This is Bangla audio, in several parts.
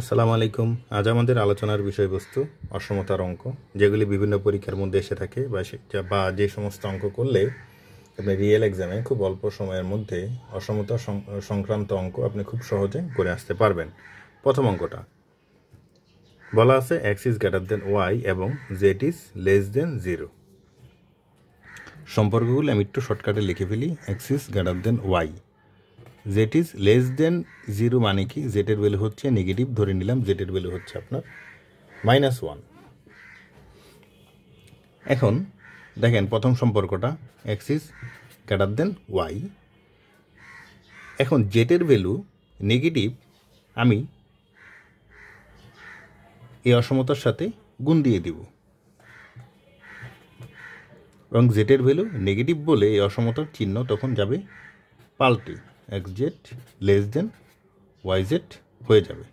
আসসালামু আলাইকুম আজ আমাদের আলোচনার বিষয়বস্তু অসমতার অঙ্ক যেগুলি বিভিন্ন পরীক্ষার মধ্যে এসে থাকে বা বা যে সমস্ত অঙ্ক করলে আপনি রিয়েল এক্সামে খুব অল্প সময়ের মধ্যে অসমতা সংক্রান্ত অঙ্ক আপনি খুব সহজে করে আসতে পারবেন প্রথম অঙ্কটা বলা আছে X is greater than Y এবং Z is less than zero সম্পর্কগুলো আমি একটু শর্টকাটে লিখে ফেলি X is greater than Y Z is less than zero মানে কি জেটের ভ্যালু হচ্ছে নেগেটিভ ধরে নিলাম জেটের ভ্যালু হচ্ছে আপনার মাইনাস ওয়ান এখন দেখেন প্রথম সম্পর্কটা এক্স ইজ দেন ওয়াই এখন জেটের ভ্যালু নেগেটিভ আমি এই অসমতার সাথে গুণ দিয়ে দিব এবং জেটের ভ্যালু নেগেটিভ বলে এই অসমতার চিহ্ন তখন যাবে পাল্টে X Z less than Y Z হয়ে যাবে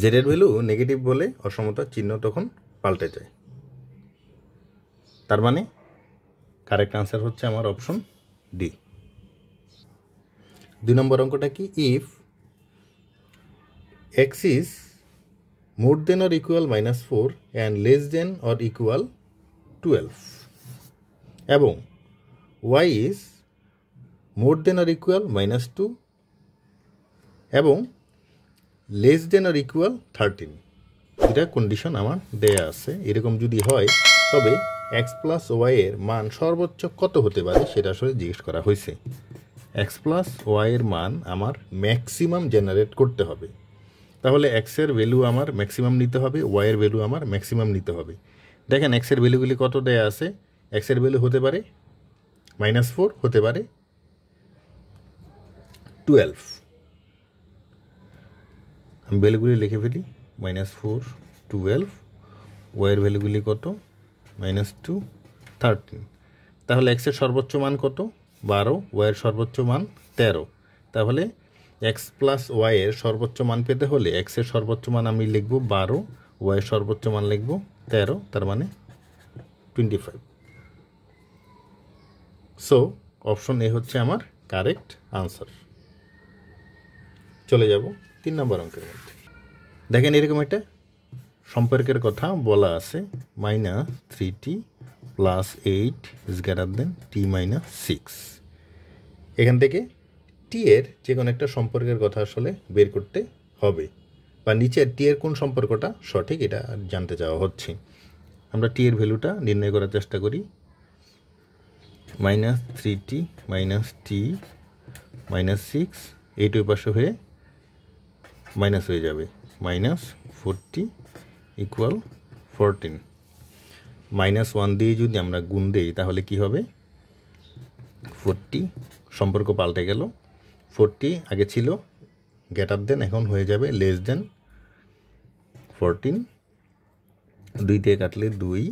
জেডের ভ্যালু নেগেটিভ বলে অসমতার চিহ্ন তখন পাল্টে যায় তার মানে কারেক্ট আনসার হচ্ছে আমার অপশন ডি দুই নম্বর অঙ্কটা কি if x is more than or equal minus four and less than or equal twelve এবং Y is more than or equal minus two এবং less than or equal thirteen এটা কন্ডিশন আমার দেয়া আছে এরকম যদি হয় তবে এক্স প্লাস ওয়াই এর মান সর্বোচ্চ কত হতে পারে সেটা আসলে জিজ্ঞেস করা হয়েছে এক্স প্লাস ওয়াই এর মান আমার ম্যাক্সিমাম জেনারেট করতে হবে তাহলে এক্সের ভ্যালু আমার ম্যাক্সিমাম নিতে হবে ওয়াইয়ের ভ্যালু আমার ম্যাক্সিমাম নিতে হবে দেখেন এক্সের ভ্যালুগুলি কত দেয়া আছে এক্সের ভ্যালু হতে পারে মাইনাস ফোর হতে পারে টুয়েলভ আমি ভ্যালুগুলি লিখে ফেলি মাইনাস ফোর টুয়েলভ ওয়ের ভ্যালুগুলি কত মাইনাস টু থার্টিন তাহলে এক্সের সর্বোচ্চ মান কত বারো ওয়ের সর্বোচ্চ মান তেরো তাহলে এক্স প্লাস ওয়াইয়ের সর্বোচ্চ মান পেতে হলে এক্সের সর্বোচ্চ মান আমি লিখব বারো ওয়াইয়ের সর্বোচ্চ মান লিখব তেরো তার মানে twenty five so option A হচ্ছে আমার কারেক্ট আনসার চলে যাব তিন নম্বর অঙ্কের মধ্যে দেখেন এরকম একটা সম্পর্কের কথা বলা আছে minus three T plus eight is greater than T minus six এখান থেকে টি এর যে কোনো একটা সম্পর্কের কথা আসলে বের করতে হবে বা নিচের টি এর কোন সম্পর্কটা সঠিক এটা জানতে চাওয়া হচ্ছে আমরা টি এর ভ্যালুটা নির্ণয় করার চেষ্টা করি minus three T minus T minus six এইটুই পাশে হয়ে মাইনাস হয়ে যাবে minus four T equal fourteen minus one দিয়ে যদি আমরা গুণ দিই তাহলে কি হবে ফোরটি সম্পর্ক পাল্টে গেল ফোরটি আগে ছিল গ্যাটার দেন এখন হয়ে যাবে লেস দেন ফোরটিন দুই দিয়ে কাটলে দুই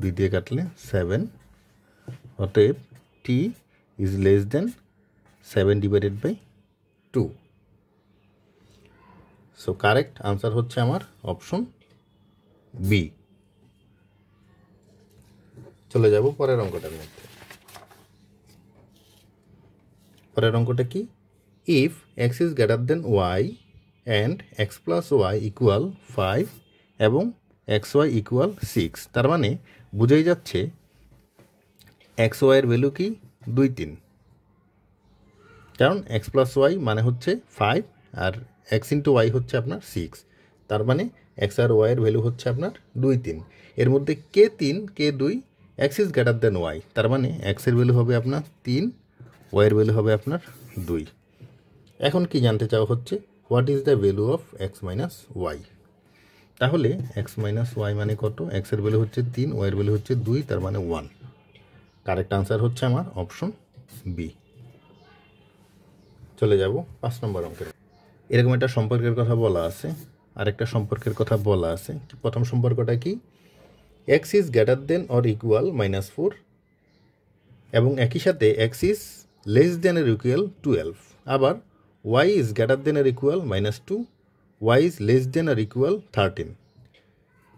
দুই দিয়ে কাটলে সেভেন অতএব T is less than seven divided by two so correct answer হচ্ছে আমার অপশন বি চলে যাব পরের অঙ্কটার মধ্যে পরের অঙ্কটা কি if x is greater than y and x plus y equal five এবং এক্স ওয়াই ইকুয়াল সিক্স তার মানে বুঝেই যাচ্ছে এক্স ওয়াইয়ের ভ্যালু কি দুই তিন কারণ এক্স প্লাস ওয়াই মানে হচ্ছে ফাইভ আর এক্স ইন্টু ওয়াই হচ্ছে আপনার সিক্স তার মানে এক্স আর ওয়াইয়ের ভ্যালু হচ্ছে আপনার দুই তিন এর মধ্যে কে তিন কে দুই x is greater than y তার মানে এক্সের ভ্যালু হবে আপনার তিন ওয়াইয়ের ভ্যালু হবে আপনার দুই এখন কি জানতে চাওয়া হচ্ছে what is the value of x minus y তাহলে এক্স মাইনাস ওয়াই মানে কত এক্সের ভ্যালু হচ্ছে তিন ওয়াইয়ের ভ্যালু হচ্ছে দুই তার মানে ওয়ান কারেক্ট আনসার হচ্ছে আমার অপশন বি চলে যাব পাঁচ নম্বর অঙ্কের এরকম একটা সম্পর্কের কথা বলা আছে আর একটা সম্পর্কের কথা বলা আছে প্রথম সম্পর্কটা কি x is greater than or equal minus four এবং একই সাথে x is less than or equal twelve আবার y is greater than or equal minus two y is less than or equal thirteen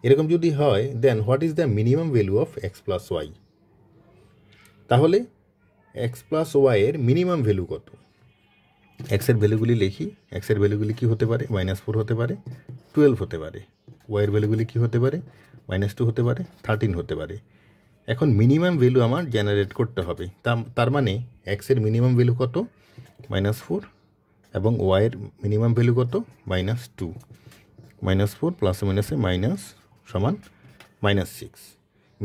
এরকম যদি হয় then what is the minimum value of x plus ওয়াই তাহলে এক্স প্লাস ওয়াইয়ের মিনিমাম ভ্যালু কত এক্সের ভ্যালুগুলি লিখি এক্সের ভ্যালুগুলি কী হতে পারে মাইনাস ফোর হতে পারে টুয়েলভ হতে পারে ওয়াইয়ের ভ্যালুগুলি কী হতে পারে মাইনাস টু হতে পারে থার্টিন হতে পারে এখন মিনিমাম ভ্যালু আমার জেনারেট করতে হবে তার মানে এক্সের মিনিমাম ভ্যালু কত মাইনাস ফোর এবং ওয়াইয়ের মিনিমাম ভ্যালু কত minus two minus four plus মাইনাসে মাইনাস সমান minus six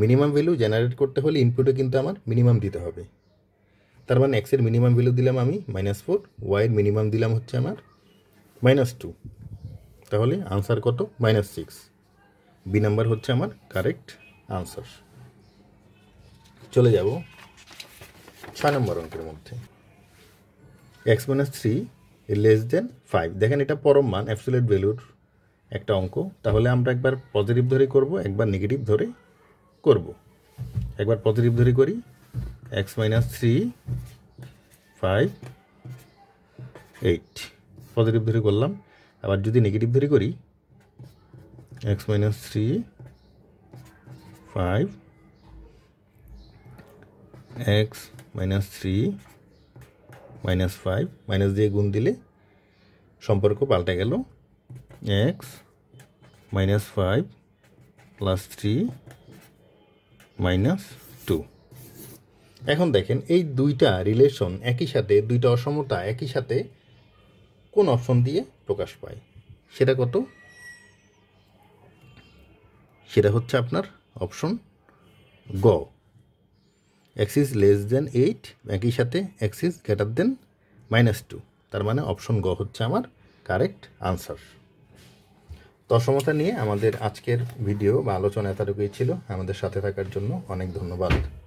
minimum value generate করতে হলে ইনপুটে কিন্তু আমার মিনিমাম দিতে হবে তার মানে এক্সের মিনিমাম ভ্যালু দিলাম আমি মাইনাস ফোর ওয়াইয়ের মিনিমাম দিলাম হচ্ছে আমার মাইনাস টু তাহলে আনসার কত মাইনাস সিক্স বি নাম্বার হচ্ছে আমার কারেক্ট আনসার চলে যাব ছয় নম্বর অঙ্কের মধ্যে x minus three less than five দেখেন এটা পরম মান অ্যাপসুলেট ভ্যালুর একটা অঙ্ক তাহলে আমরা একবার পজিটিভ ধরে করব একবার নেগেটিভ ধরে করব একবার পজিটিভ ধরে করি x minus three five eight positive ধরে করলাম আবার যদি নেগেটিভ ধরে করি x minus three five x minus three minus five minus দিয়ে গুণ দিলে সম্পর্ক পাল্টে গেল x minus five plus three minus two এখন দেখেন এই দুইটা রিলেশন একই সাথে দুইটা অসমতা একই সাথে কোন অপশন দিয়ে প্রকাশ পায় সেটা কত সেটা হচ্ছে আপনার অপশন গ অ্যাক্সিস লেস দেন এইট একই সাথে x is greater than minus two তার মানে অপশন গ হচ্ছে আমার কারেক্ট আনসার তো অসমতা নিয়ে আমাদের আজকের ভিডিও বা আলোচনা এতটুকুই ছিল আমাদের সাথে থাকার জন্য অনেক ধন্যবাদ